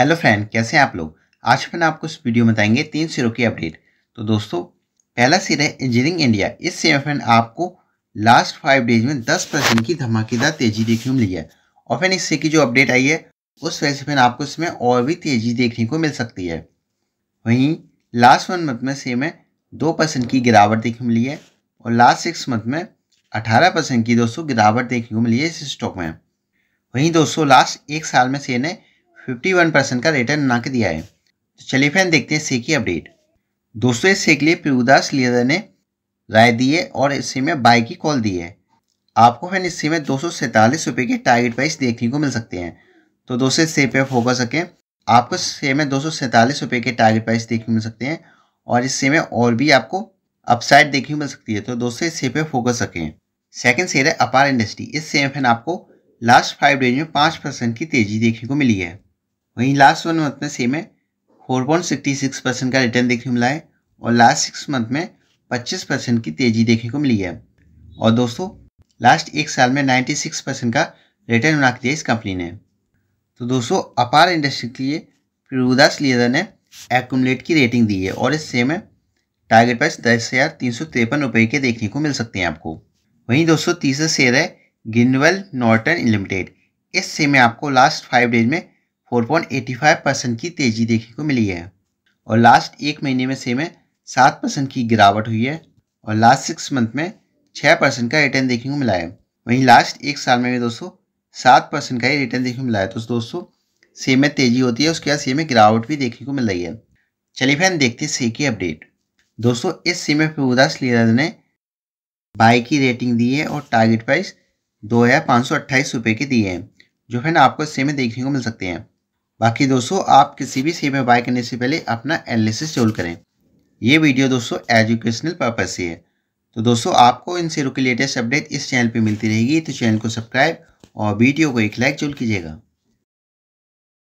hello friend कैसे हैं आप लोग आज फिर आपको इस वीडियो में बताएंगे तीन सिरों की अपडेट तो दोस्तों पहला सिर है इंजीनियरिंग इंडिया में फ्रेंड आपको लास्ट फाइव डेज में दस परसेंट की धमाकेदार तेजी देखने को मिली है और फिर इससे की जो अपडेट आई है उस वजह से फिर आपको इसमें और भी तेजी देखने को मिल सकती है वहीं लास्ट वन मंथ में सेम है दो परसेंट की गिरावट देखने को मिली है और लास्ट सिक्स मंथ में अठारह परसेंट की दोस्तों गिरावट देखने को मिली है इस स्टॉक में वहीं दोस्तों लास्ट एक साल में सेन है 51 परसेंट का रिटर्न बना के दिया है तो चलिए फ्रेंड देखते हैं सेक की अपडेट दोस्तों इस के लिए प्रयुदास लीडर ने राय दी है और इससे में बाई की कॉल दी है आपको फ्रेंड इससे में दो रुपए के टारगेट प्राइस देखने को मिल सकते हैं तो दोस्तों से पे फोकस सकें आपको से में दो रुपए के टारगेट प्राइस देखने को मिल सकते हैं और इससे में और भी आपको अपसाइड देखने को मिल सकती है तो दोस्तों इससे पे फोकस सकें सेकेंड शेयर है अपार इंडस्ट्री इस सेम फैन आपको लास्ट फाइव डेज में पाँच परसेंट की तेजी देखने को मिली है वहीं लास्ट वन मंथ में सेम है four point sixty six percent का रिटर्न देखने को मिला है और लास्ट सिक्स मंथ में पच्चीस परसेंट की तेजी देखने को मिली है और दोस्तों लास्ट एक साल में नाइन्टी सिक्स परसेंट का रिटर्न बना के दिया इस कंपनी ने तो दोस्तों अपार इंडस्ट्री के लिए फिरुदास लीडर ने एकुमलेट की रेटिंग दी है और इस सेम में टारगेट प्राइस दस हज़ार तीन सौ तिरपन रुपये के देखने को मिल सकते हैं आपको वहीं दोस्तों तीसरा शेयर है गिनवेल नॉर्टन लिमिटेड इस सेम में आपको लास्ट फाइव डेज में 4.85 परसेंट की तेजी देखने को मिली है और लास्ट एक महीने में से में सात परसेंट की गिरावट हुई है और लास्ट सिक्स मंथ में छः परसेंट का रिटर्न देखने को मिला है वहीं लास्ट एक साल में भी दोस्तों सात परसेंट का ही रिटर्न देखने को मिला है तो दोस्तों सेम में तेजी होती है उसके बाद सेम में गिरावट भी देखने को मिल रही है चलिए फिर हम देखते हैं से की अपडेट दोस्तों इस सेम में प्रभुदास लीलाज ने बाई की रेटिंग दी है और टारगेट प्राइस दो हज़ार पाँच सौ अट्ठाईस रुपये के दिए हैं जो फिर आपको इस सेम में देखने को मिल सकते हैं बाकी दोस्तों आप किसी भी शेयर में बाय करने से पहले अपना एनालिसिस जरूर करें ये वीडियो दोस्तों एजुकेशनल पर्पज से है तो दोस्तों आपको इन शेयरों की लेटेस्ट अपडेट इस चैनल पे मिलती रहेगी तो चैनल को सब्सक्राइब और वीडियो को एक लाइक जरूर कीजिएगा